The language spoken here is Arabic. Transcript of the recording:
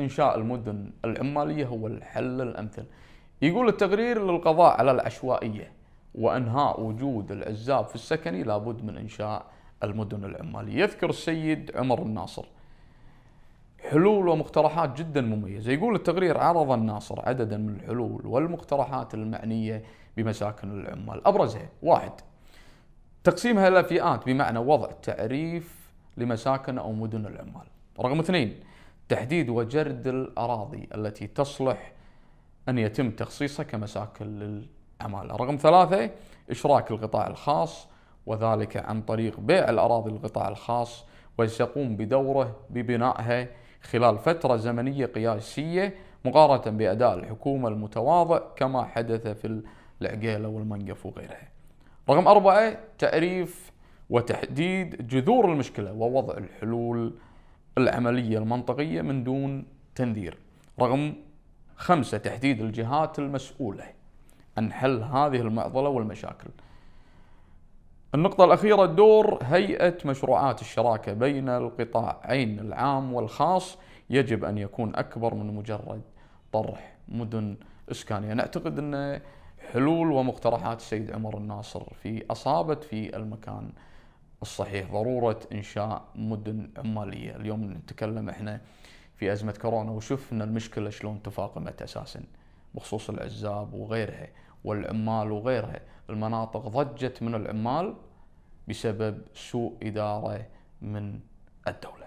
إنشاء المدن العمالية هو الحل الأمثل يقول التقرير للقضاء على العشوائية وإنهاء وجود العزاب في السكني لابد من إنشاء المدن العمالية يذكر السيد عمر الناصر حلول ومقترحات جدا مميزة يقول التقرير عرض الناصر عددا من الحلول والمقترحات المعنية بمساكن العمال أبرزها واحد تقسيمها إلى فئات بمعنى وضع تعريف لمساكن أو مدن العمال رقم اثنين تحديد وجرد الأراضي التي تصلح أن يتم تخصيصها كمساكن للعمالة رقم ثلاثة إشراك القطاع الخاص وذلك عن طريق بيع الأراضي للقطاع الخاص ويقوم بدوره ببنائها خلال فترة زمنية قياسية مقارنة بأداء الحكومة المتواضع كما حدث في العقيلة والمنقف وغيرها رقم أربعة تعريف وتحديد جذور المشكلة ووضع الحلول العملية المنطقية من دون تنذير رقم خمسة تحديد الجهات المسؤولة عن حل هذه المعضلة والمشاكل النقطة الأخيرة دور هيئة مشروعات الشراكة بين القطاعين العام والخاص يجب أن يكون أكبر من مجرد طرح مدن إسكانية نعتقد أن حلول ومقترحات السيد عمر الناصر في أصابت في المكان الصحيح ضرورة إنشاء مدن عمالية اليوم نتكلم إحنا في أزمة كورونا وشفنا المشكلة شلون تفاقمت أساسا بخصوص العزاب وغيرها والعمال وغيرها المناطق ضجت من العمال بسبب سوء إدارة من الدولة